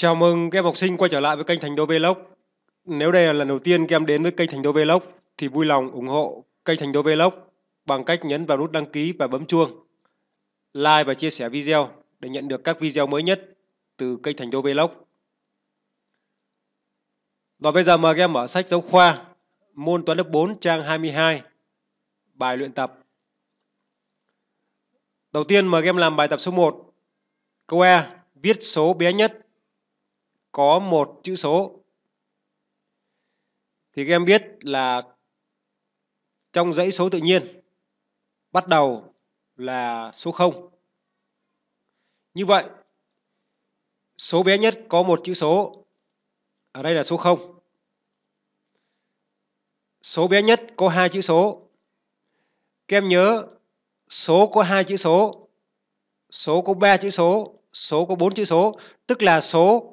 Chào mừng các em học sinh quay trở lại với kênh Thành Đô Vlog. Nếu đây là lần đầu tiên các em đến với kênh Thành Đô Vlog thì vui lòng ủng hộ kênh Thành Đô Vlog bằng cách nhấn vào nút đăng ký và bấm chuông, like và chia sẻ video để nhận được các video mới nhất từ kênh Thành Đô Vlog. Và bây giờ mời các em mở sách giáo khoa môn toán lớp 4 trang 22 bài luyện tập. Đầu tiên mời các em làm bài tập số 1. Câu E, viết số bé nhất có một chữ số thì các em biết là trong dãy số tự nhiên bắt đầu là số 0. Như vậy số bé nhất có một chữ số ở đây là số 0. Số bé nhất có hai chữ số. Các em nhớ số có hai chữ số, số có ba chữ số, số có bốn chữ số, tức là số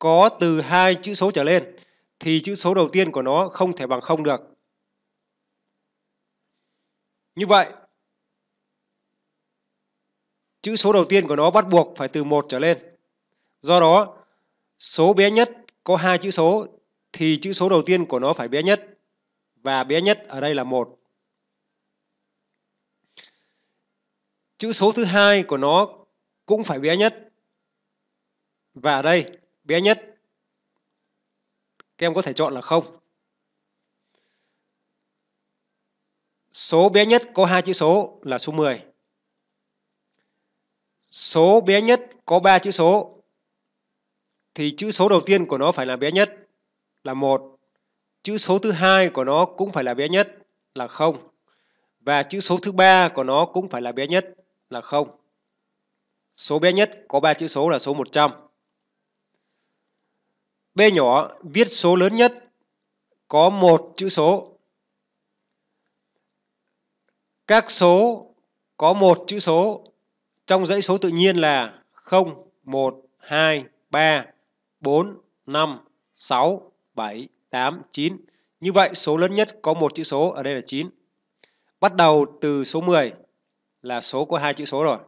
có từ hai chữ số trở lên thì chữ số đầu tiên của nó không thể bằng không được. Như vậy, chữ số đầu tiên của nó bắt buộc phải từ một trở lên. Do đó, số bé nhất có hai chữ số thì chữ số đầu tiên của nó phải bé nhất và bé nhất ở đây là một Chữ số thứ hai của nó cũng phải bé nhất và ở đây bé nhất các em có thể chọn là không số bé nhất có hai chữ số là số 10 số bé nhất có ba chữ số thì chữ số đầu tiên của nó phải là bé nhất là một chữ số thứ hai của nó cũng phải là bé nhất là không và chữ số thứ ba của nó cũng phải là bé nhất là không số bé nhất có ba chữ số là số 100 B nhỏ viết số lớn nhất có một chữ số. Các số có một chữ số trong dãy số tự nhiên là 0, 1, 2, 3, 4, 5, 6, 7, 8, 9. Như vậy số lớn nhất có một chữ số ở đây là 9. Bắt đầu từ số 10 là số có hai chữ số rồi.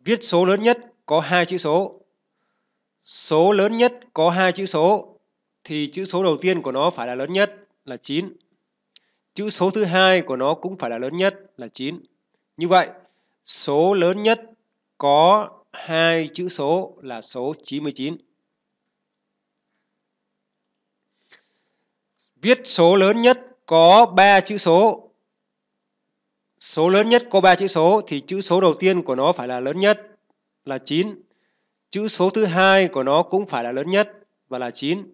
Viết số lớn nhất có hai chữ số số lớn nhất có hai chữ số thì chữ số đầu tiên của nó phải là lớn nhất là 9. Chữ số thứ hai của nó cũng phải là lớn nhất là 9. Như vậy, số lớn nhất có hai chữ số là số 99. Viết số lớn nhất có 3 chữ số. Số lớn nhất có 3 chữ số thì chữ số đầu tiên của nó phải là lớn nhất là 9 Chữ số thứ hai của nó cũng phải là lớn nhất và là 9.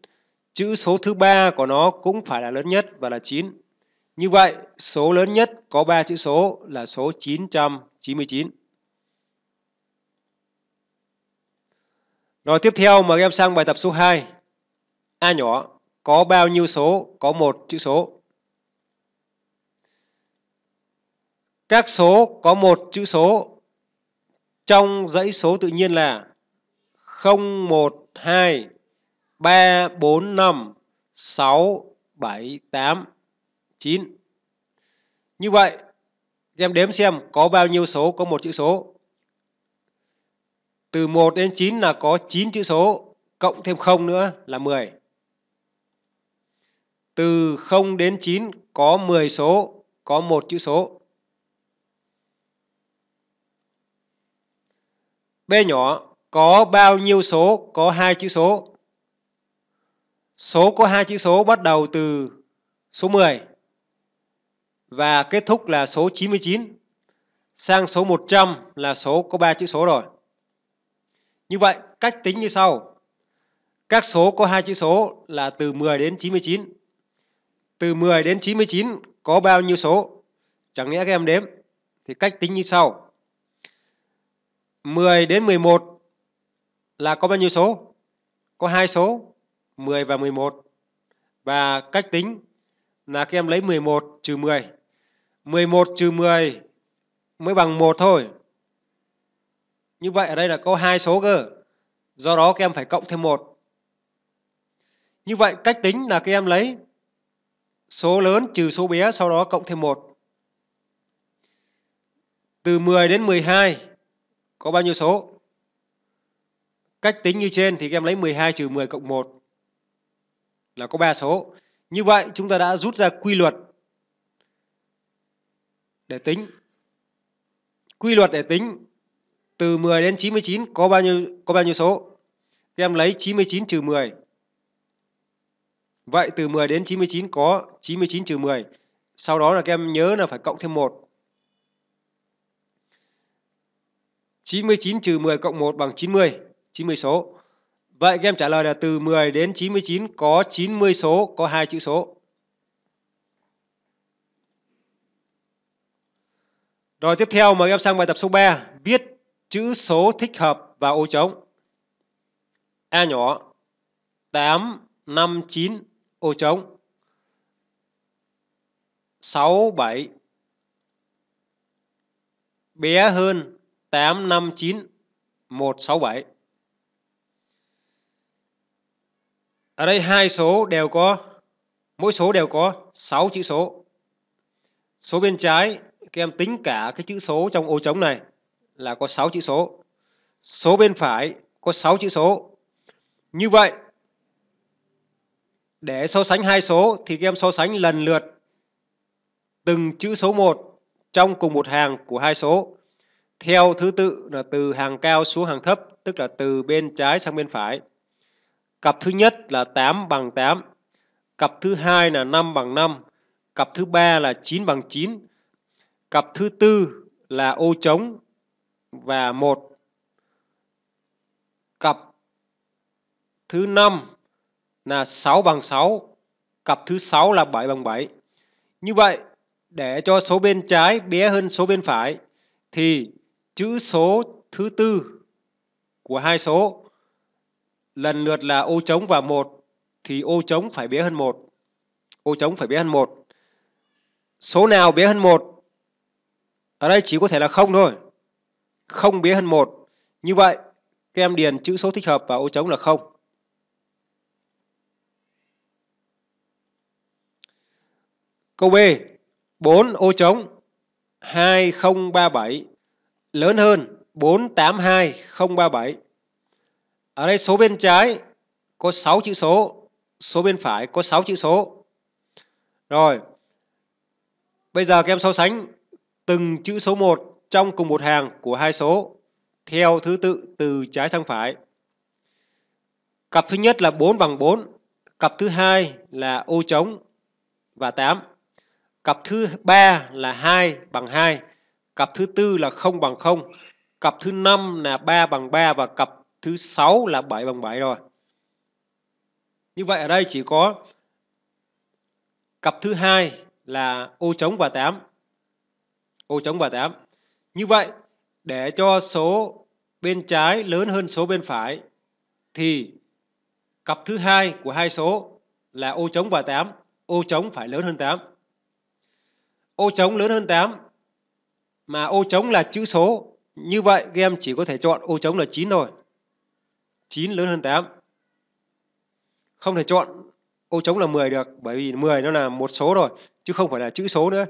Chữ số thứ ba của nó cũng phải là lớn nhất và là 9. Như vậy, số lớn nhất có 3 chữ số là số 999. Rồi tiếp theo mời em sang bài tập số 2. A nhỏ có bao nhiêu số có một chữ số? Các số có một chữ số trong dãy số tự nhiên là 012 345 678 9. Như vậy, em đếm xem có bao nhiêu số có một chữ số. Từ 1 đến 9 là có 9 chữ số, cộng thêm 0 nữa là 10. Từ 0 đến 9 có 10 số, có một chữ số. B nhỏ có bao nhiêu số có hai chữ số? Số có hai chữ số bắt đầu từ số 10 và kết thúc là số 99. Sang số 100 là số có ba chữ số rồi. Như vậy, cách tính như sau. Các số có hai chữ số là từ 10 đến 99. Từ 10 đến 99 có bao nhiêu số? Chẳng lẽ các em đếm? Thì cách tính như sau. 10 đến 11 là có bao nhiêu số? Có hai số 10 và 11. Và cách tính là các em lấy 11 trừ 10. 11 trừ 10 mới bằng 1 thôi. Như vậy ở đây là có hai số cơ. Do đó các em phải cộng thêm 1. Như vậy cách tính là các em lấy số lớn trừ số bé sau đó cộng thêm 1. Từ 10 đến 12 có bao nhiêu số? Cách tính như trên thì các em lấy 12 trừ 10 cộng 1 là có 3 số. Như vậy chúng ta đã rút ra quy luật để tính. Quy luật để tính từ 10 đến 99 có bao nhiêu có bao nhiêu số? Các em lấy 99 trừ 10. Vậy từ 10 đến 99 có 99 trừ 10. Sau đó là các em nhớ là phải cộng thêm 1. 99 trừ 10 cộng 1 bằng 90. 90 số. Vậy các em trả lời là từ 10 đến 99 có 90 số, có hai chữ số. Rồi tiếp theo mời em sang bài tập số 3, viết chữ số thích hợp vào ô trống. A nhỏ 8 5 9 ô trống 6 7 bé hơn 8 5 9 1 6 7 Ở đây hai số đều có mỗi số đều có 6 chữ số. Số bên trái các em tính cả cái chữ số trong ô trống này là có 6 chữ số. Số bên phải có 6 chữ số. Như vậy để so sánh hai số thì các em so sánh lần lượt từng chữ số 1 trong cùng một hàng của hai số theo thứ tự là từ hàng cao xuống hàng thấp, tức là từ bên trái sang bên phải. Cặp thứ nhất là 8 bằng 8. Cặp thứ hai là 5 bằng 5. Cặp thứ ba là 9 bằng 9. Cặp thứ tư là ô trống và 1. Cặp thứ năm là 6 bằng 6. Cặp thứ 6 là 7 bằng 7. Như vậy, để cho số bên trái bé hơn số bên phải, thì chữ số thứ tư của hai số lần lượt là ô trống và một thì ô trống phải bé hơn một ô trống phải bé hơn một số nào bé hơn một ở đây chỉ có thể là không thôi không bé hơn một như vậy các em điền chữ số thích hợp vào ô trống là không câu b 4 ô trống 2037 lớn hơn 482037 ở đây số bên trái có 6 chữ số, số bên phải có 6 chữ số. Rồi. Bây giờ các em so sánh từng chữ số 1 trong cùng một hàng của hai số theo thứ tự từ trái sang phải. Cặp thứ nhất là 4 bằng 4, cặp thứ hai là ô trống và 8. Cặp thứ ba là 2 bằng 2, cặp thứ tư là 0 bằng 0, cặp thứ năm là 3 bằng 3 và cặp thứ sáu là 7 bằng 7 rồi. Như vậy ở đây chỉ có cặp thứ hai là ô trống và 8. Ô trống và 8. Như vậy để cho số bên trái lớn hơn số bên phải thì cặp thứ hai của hai số là ô trống và 8, ô trống phải lớn hơn 8. Ô trống lớn hơn 8 mà ô trống là chữ số, như vậy game chỉ có thể chọn ô trống là 9 rồi. 9 lớn hơn 8. Không thể chọn ô trống là 10 được bởi vì 10 nó là một số rồi chứ không phải là chữ số nữa.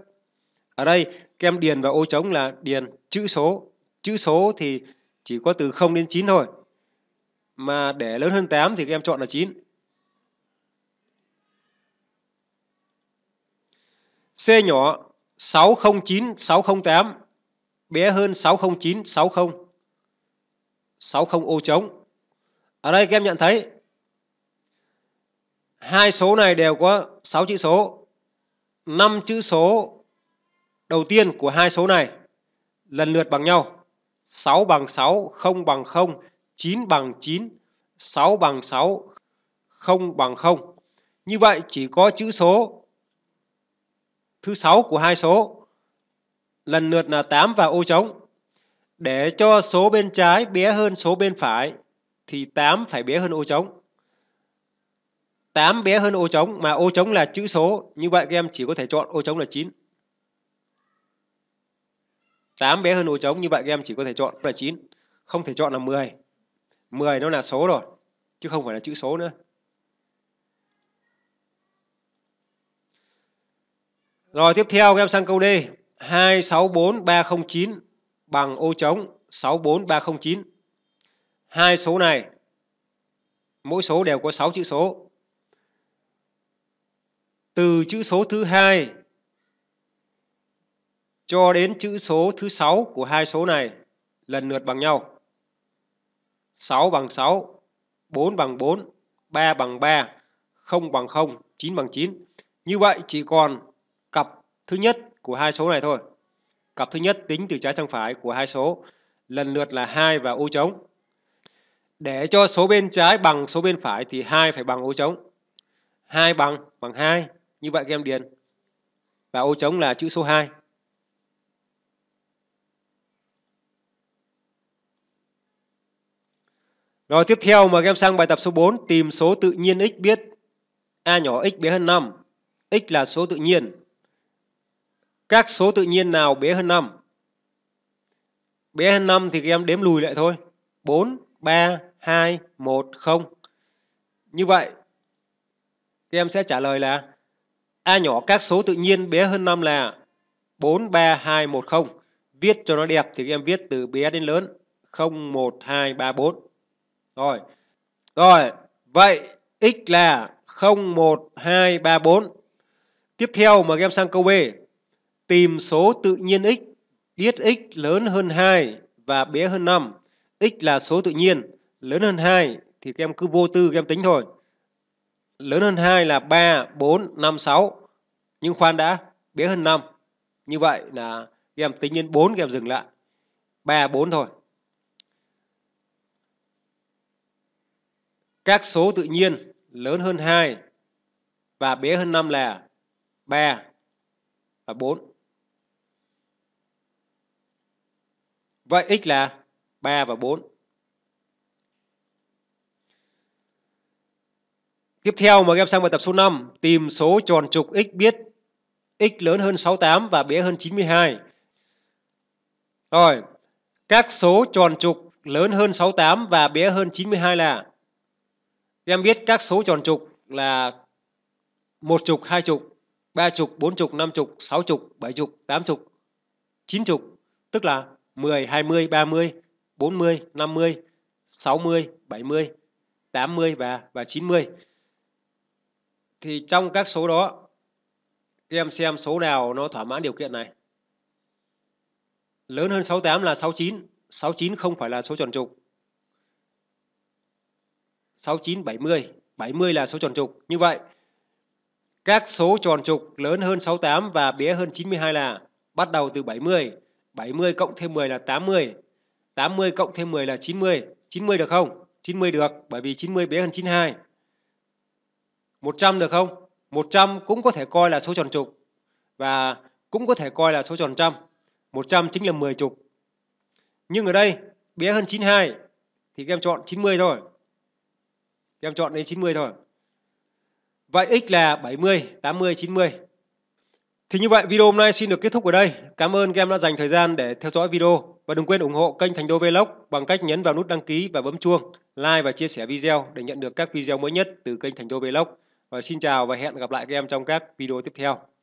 Ở đây kem điền vào ô trống là điền chữ số. Chữ số thì chỉ có từ 0 đến 9 thôi. Mà để lớn hơn 8 thì các em chọn là 9. C nhỏ 609 608 bé hơn 609 60. 60 ô trống ở đây các em nhận thấy hai số này đều có 6 chữ số. 5 chữ số đầu tiên của hai số này lần lượt bằng nhau. 6 bằng 6, 0 bằng 0, 9 bằng 9, 6 bằng 6, 0 bằng 0. Như vậy chỉ có chữ số thứ 6 của hai số lần lượt là 8 và ô trống. Để cho số bên trái bé hơn số bên phải thì 8 phải bé hơn ô trống. 8 bé hơn ô trống mà ô trống là chữ số, như vậy các em chỉ có thể chọn ô trống là 9. 8 bé hơn ô trống như vậy các em chỉ có thể chọn là 9, không thể chọn là 10. 10 nó là số rồi, chứ không phải là chữ số nữa. Rồi tiếp theo các em sang câu D. 264309 bằng ô trống 64309 hai số này mỗi số đều có 6 chữ số. Từ chữ số thứ hai cho đến chữ số thứ sáu của hai số này lần lượt bằng nhau. 6 bằng 6, 4 bằng 4, 3 bằng 3, 0 bằng 0, 9 bằng 9. Như vậy chỉ còn cặp thứ nhất của hai số này thôi. Cặp thứ nhất tính từ trái sang phải của hai số lần lượt là 2 và ô trống. Để cho số bên trái bằng số bên phải thì 2 phải bằng ô trống. 2 bằng bằng 2. Như vậy các em điền. Và ô trống là chữ số 2. Rồi tiếp theo mà các em sang bài tập số 4 tìm số tự nhiên x biết a nhỏ x bé hơn 5. x là số tự nhiên. Các số tự nhiên nào bé hơn 5? Bé hơn 5 thì các em đếm lùi lại thôi. 4, 3, 2, 1, 0. Như vậy, thì em sẽ trả lời là A nhỏ các số tự nhiên bé hơn 5 là 4, 3, 2, 1, 0. Viết cho nó đẹp thì em viết từ bé đến lớn. 0, 1, 2, 3, 4. Rồi. Rồi. Vậy x là 0, 1, 2, 3, 4. Tiếp theo mà em sang câu B. Tìm số tự nhiên x biết x lớn hơn 2 và bé hơn 5. x là số tự nhiên lớn hơn 2 thì các em cứ vô tư các em tính thôi. Lớn hơn 2 là 3, 4, 5, 6. Nhưng khoan đã, bé hơn 5. Như vậy là các em tính đến 4 các em dừng lại. 3, 4 thôi. Các số tự nhiên lớn hơn 2 và bé hơn 5 là 3 và 4. Vậy x là 3 và 4. Tiếp theo mời em sang bài tập số 5, tìm số tròn trục x biết x lớn hơn 68 và bé hơn 92. Rồi, các số tròn trục lớn hơn 68 và bé hơn 92 là em biết các số tròn trục là một chục hai chục ba chục bốn chục năm chục sáu chục bảy chục tám chục chín chục tức là 10, 20, 30, 40, 50, 60, 70, 80 và và 90 thì trong các số đó em xem số nào nó thỏa mãn điều kiện này lớn hơn 68 là 69 69 không phải là số tròn trục 69 70 70 là số tròn trục như vậy các số tròn trục lớn hơn 68 và bé hơn 92 là bắt đầu từ 70 70 cộng thêm 10 là 80 80 cộng thêm 10 là 90 90 được không? 90 được bởi vì 90 bé hơn 92 100 được không? 100 cũng có thể coi là số tròn trục và cũng có thể coi là số tròn trăm. 100 chính là 10 trục. Nhưng ở đây bé hơn 92 thì các em chọn 90 thôi. Các em chọn đến 90 thôi. Vậy x là 70, 80, 90. Thì như vậy video hôm nay xin được kết thúc ở đây. Cảm ơn các em đã dành thời gian để theo dõi video và đừng quên ủng hộ kênh Thành Đô Vlog bằng cách nhấn vào nút đăng ký và bấm chuông, like và chia sẻ video để nhận được các video mới nhất từ kênh Thành Đô Vlog. Và xin chào và hẹn gặp lại các em trong các video tiếp theo.